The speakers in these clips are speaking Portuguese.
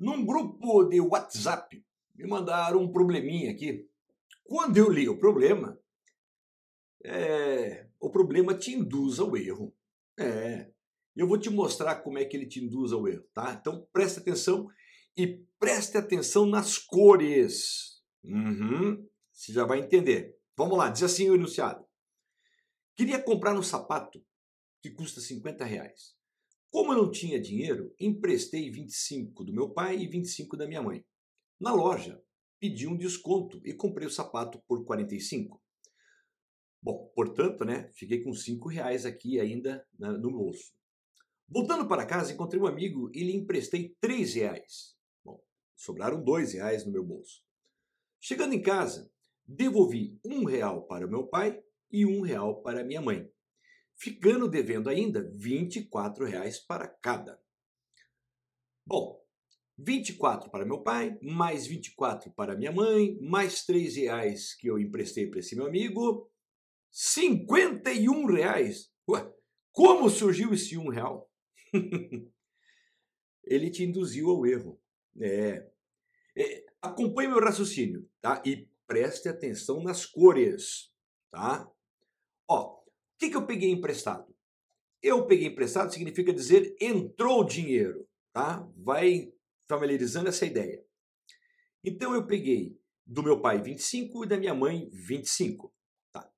Num grupo de WhatsApp, me mandaram um probleminha aqui. Quando eu li o problema, é, o problema te induz ao erro. É, eu vou te mostrar como é que ele te induz ao erro, tá? Então preste atenção e preste atenção nas cores. Uhum, você já vai entender. Vamos lá, diz assim o enunciado. Queria comprar um sapato que custa 50 reais. Como eu não tinha dinheiro, emprestei 25 do meu pai e 25 da minha mãe. Na loja, pedi um desconto e comprei o sapato por 45. Bom, portanto, né, fiquei com 5 reais aqui ainda no bolso. Voltando para casa, encontrei um amigo e lhe emprestei 3 reais. Bom, sobraram 2 reais no meu bolso. Chegando em casa, devolvi 1 real para meu pai e 1 real para minha mãe ficando devendo ainda R$ reais para cada. Bom, 24 para meu pai, mais 24 para minha mãe, mais R$ reais que eu emprestei para esse meu amigo, R$ reais. Ué, como surgiu esse um real? Ele te induziu ao erro. É. é. Acompanhe meu raciocínio, tá? E preste atenção nas cores, tá? Ó, que, que eu peguei emprestado? Eu peguei emprestado significa dizer entrou dinheiro, tá? Vai familiarizando essa ideia. Então eu peguei do meu pai 25 e da minha mãe 25, tá?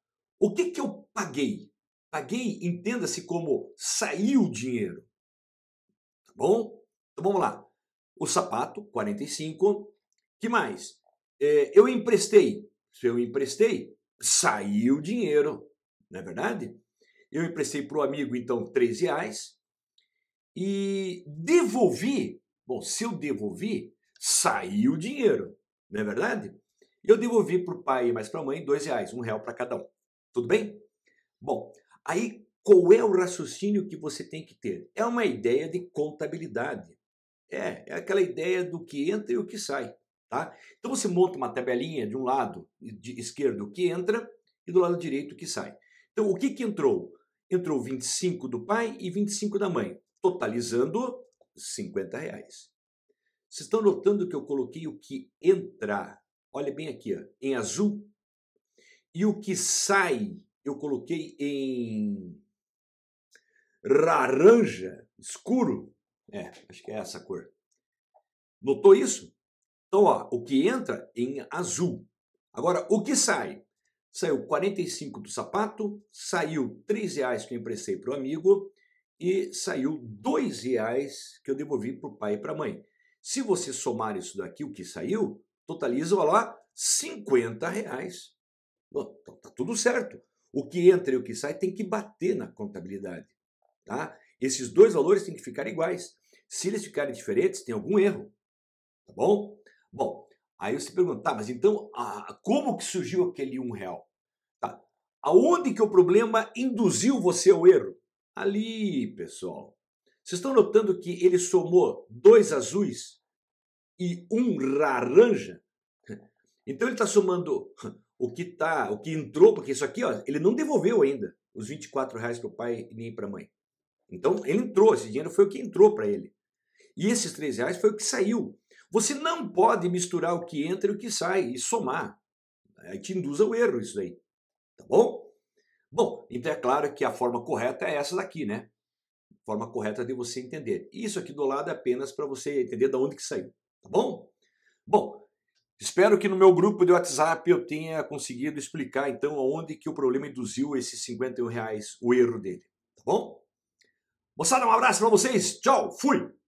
O que que eu paguei? Paguei, entenda-se como saiu dinheiro. Tá bom? Então vamos lá. O sapato 45, que mais? É, eu emprestei. Se eu emprestei, saiu dinheiro não é verdade? Eu emprestei para o amigo, então, 3 reais e devolvi. Bom, se eu devolvi, saiu o dinheiro, não é verdade? Eu devolvi para o pai e mais para a mãe dois reais, um real para cada um. Tudo bem? Bom, aí qual é o raciocínio que você tem que ter? É uma ideia de contabilidade. É, é aquela ideia do que entra e o que sai. Tá? Então você monta uma tabelinha de um lado de esquerdo o que entra e do lado direito o que sai. Então, o que, que entrou? Entrou 25 do pai e 25 da mãe, totalizando 50 reais. Vocês estão notando que eu coloquei o que entra, olha bem aqui, ó, em azul, e o que sai, eu coloquei em laranja, escuro. É, acho que é essa cor. Notou isso? Então, ó, o que entra em azul. Agora, o que sai? Saiu 45 do sapato, saiu 3 reais que eu emprestei para o amigo e saiu 2 reais que eu devolvi para o pai e para a mãe. Se você somar isso daqui, o que saiu, totaliza, olha lá, 50 reais. Bom, então tá tudo certo. O que entra e o que sai tem que bater na contabilidade. Tá? Esses dois valores têm que ficar iguais. Se eles ficarem diferentes, tem algum erro. Tá bom? Bom, Aí você pergunta, tá, mas então a, como que surgiu aquele um real? Tá. Aonde que o problema induziu você ao erro? Ali, pessoal. Vocês estão notando que ele somou dois azuis e um laranja? Então ele está somando o que tá, o que entrou, porque isso aqui, ó, ele não devolveu ainda os 24 reais para o pai nem para a mãe. Então ele entrou, esse dinheiro foi o que entrou para ele. E esses três reais foi o que saiu. Você não pode misturar o que entra e o que sai e somar. Né? Aí te induz ao erro isso aí. Tá bom? Bom, então é claro que a forma correta é essa daqui, né? Forma correta de você entender. Isso aqui do lado é apenas para você entender de onde que saiu. Tá bom? Bom, espero que no meu grupo de WhatsApp eu tenha conseguido explicar então aonde que o problema induziu esses 51 reais, o erro dele. Tá bom? Moçada, um abraço para vocês. Tchau, fui!